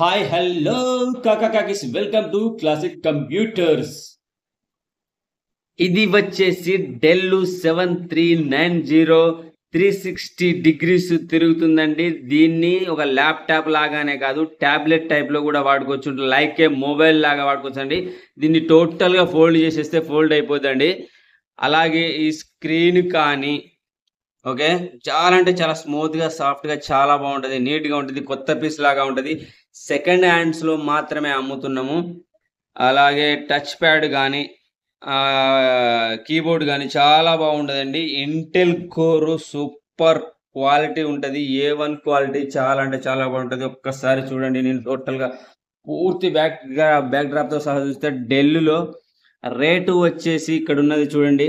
hi hello కాకాకాకిస్ welcome to classic computers ఇది వచ్చేసి Dell seven three nine zero three sixty degrees తిరుగుతుందండి దీన్ని ఒక ల్యాప్టాప్ లాగానే కాదు ట్యాబ్లెట్ టైప్లో కూడా వాడుకోవచ్చు లైక్ ఏ మొబైల్ లాగా వాడుకోవచ్చు అండి దీన్ని టోటల్గా ఫోల్డ్ చేసేస్తే ఫోల్డ్ అయిపోతుందండి అలాగే ఈ స్క్రీన్ కానీ ఓకే చాలా అంటే చాలా స్మూత్గా సాఫ్ట్గా చాలా బాగుంటుంది నీట్గా ఉంటుంది కొత్త పీస్ లాగా ఉంటుంది సెకండ్ హ్యాండ్స్లో మాత్రమే అమ్ముతున్నాము అలాగే టచ్ ప్యాడ్ కానీ కీబోర్డ్ కానీ చాలా బాగుంటుందండి ఇంటెల్ కోరు సూపర్ క్వాలిటీ ఉంటుంది ఏ వన్ క్వాలిటీ చాలా అంటే చాలా బాగుంటుంది ఒక్కసారి చూడండి నేను టోటల్గా పూర్తి బ్యాక్ బ్యాక్ డ్రాప్తో సహా చూస్తే ఢిల్లీలో రేటు వచ్చేసి ఇక్కడ ఉన్నది చూడండి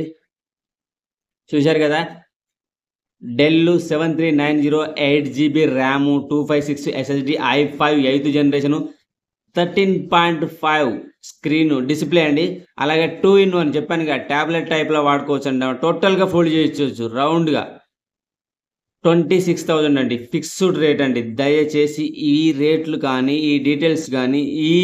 చూశారు కదా Dell seven three nine zero eight GB RAM two five six SSD I five eighth generation thirteen point five screen display అండి అలాగే టూ ఇన్ వన్ చెప్పాను కదా ట్యాబ్లెట్ టైప్లో వాడుకోవచ్చు అండి టోటల్గా ఫోల్డ్ చేయొచ్చు రౌండ్గా ట్వంటీ సిక్స్ థౌజండ్ అండి ఫిక్స్డ్ రేట్ అండి దయచేసి ఈ రేట్లు కానీ ఈ డీటెయిల్స్ కానీ ఈ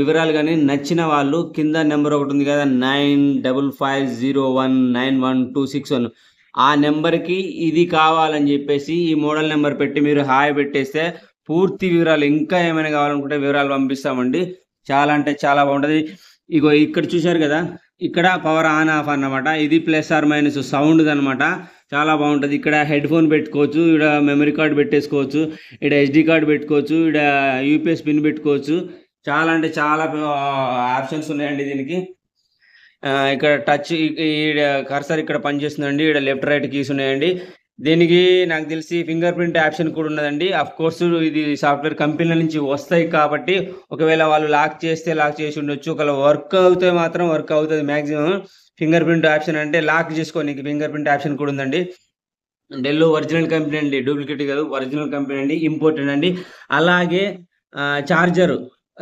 వివరాలు కానీ నచ్చిన వాళ్ళు కింద నెంబర్ ఒకటి ఉంది కదా nine double five zero one nine one two six one ఆ నెంబర్కి ఇది కావాలని చెప్పేసి ఈ మోడల్ నెంబర్ పెట్టి మీరు హాయ్ పెట్టేస్తే పూర్తి వివరాలు ఇంకా ఏమైనా కావాలనుకుంటే వివరాలు పంపిస్తామండి చాలా అంటే చాలా బాగుంటుంది ఇగో ఇక్కడ చూశారు కదా ఇక్కడ పవర్ ఆన్ ఆఫ్ అన్నమాట ఇది ప్లస్ ఆర్ మైనస్ సౌండ్ అనమాట చాలా బాగుంటుంది ఇక్కడ హెడ్ ఫోన్ పెట్టుకోవచ్చు ఇక్కడ మెమరీ కార్డ్ పెట్టేసుకోవచ్చు ఇక్కడ ఎస్డి కార్డ్ పెట్టుకోవచ్చు ఇక్కడ యూపీఎస్ పిన్ పెట్టుకోవచ్చు చాలా అంటే చాలా ఆప్షన్స్ ఉన్నాయండి దీనికి ఇక్కడ టచ్ ఈ కర్సర్ ఇక్కడ పనిచేస్తుందండి ఇక్కడ లెఫ్ట్ రైట్ కీస్ ఉన్నాయండి దీనికి నాకు తెలిసి ఫింగర్ ప్రింట్ ఆప్షన్ కూడా ఉన్నదండి అఫ్ కోర్సు ఇది సాఫ్ట్వేర్ కంపెనీల నుంచి వస్తాయి కాబట్టి ఒకవేళ వాళ్ళు లాక్ చేస్తే లాక్ చేసి ఉండొచ్చు ఒకవేళ వర్క్ అవుతే మాత్రం వర్క్ అవుతుంది మ్యాక్సిమం ఫింగర్ ప్రింట్ ఆప్షన్ అంటే లాక్ చేసుకోనికి ఫింగర్ ప్రింట్ ఆప్షన్ కూడా ఉందండి డెల్లో ఒరిజినల్ కంపెనీ అండి డూప్లికేట్ కాదు ఒరిజినల్ కంపెనీ అండి ఇంపోర్టెంట్ అండి అలాగే ఛార్జరు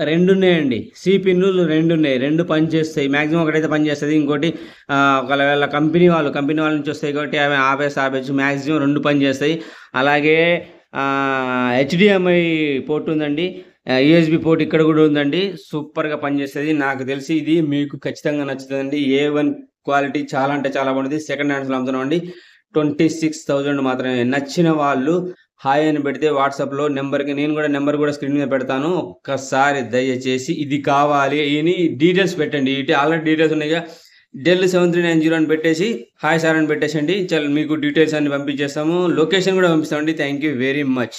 రెండు ఉన్నాయండి సి పిన్నులు రెండు ఉన్నాయి రెండు పని చేస్తాయి మ్యాక్సిమం ఒకటైతే పని చేస్తుంది ఇంకోటి ఒకవేళ కంపెనీ వాళ్ళు కంపెనీ వాళ్ళ నుంచి వస్తాయి కాబట్టి ఆమె ఆపేసి ఆపేచ్చు మ్యాక్సిమం రెండు పని చేస్తాయి అలాగే హెచ్డిఎంఐ పోర్ట్ ఉందండి యూఎస్బి పోర్ట్ ఇక్కడ కూడా ఉందండి సూపర్గా పనిచేస్తుంది నాకు తెలిసి ఇది మీకు ఖచ్చితంగా నచ్చుతుందండి ఏ వన్ క్వాలిటీ చాలా అంటే చాలా బాగుంటుంది సెకండ్ హ్యాండ్స్లో అమ్ముతున్నాం అండి ట్వంటీ సిక్స్ థౌజండ్ మాత్రమే నచ్చిన వాళ్ళు హాయ్ అని పెడితే వాట్సాప్లో నెంబర్కి నేను కూడా నెంబర్ కూడా స్క్రీన్ మీద పెడతాను ఒక్కసారి దయచేసి ఇది కావాలి ఇని డీటెయిల్స్ పెట్టండి ఇటు ఆల్రెడీ డీటెయిల్స్ ఉన్నాయిగా Dell seven three nine zero అని పెట్టేసి హాయ్ సార్ అని పెట్టేసండి చాలా మీకు డీటెయిల్స్ అన్ని పంపించేస్తాము లొకేషన్ కూడా పంపిస్తామండి థ్యాంక్ యూ వెరీ మచ్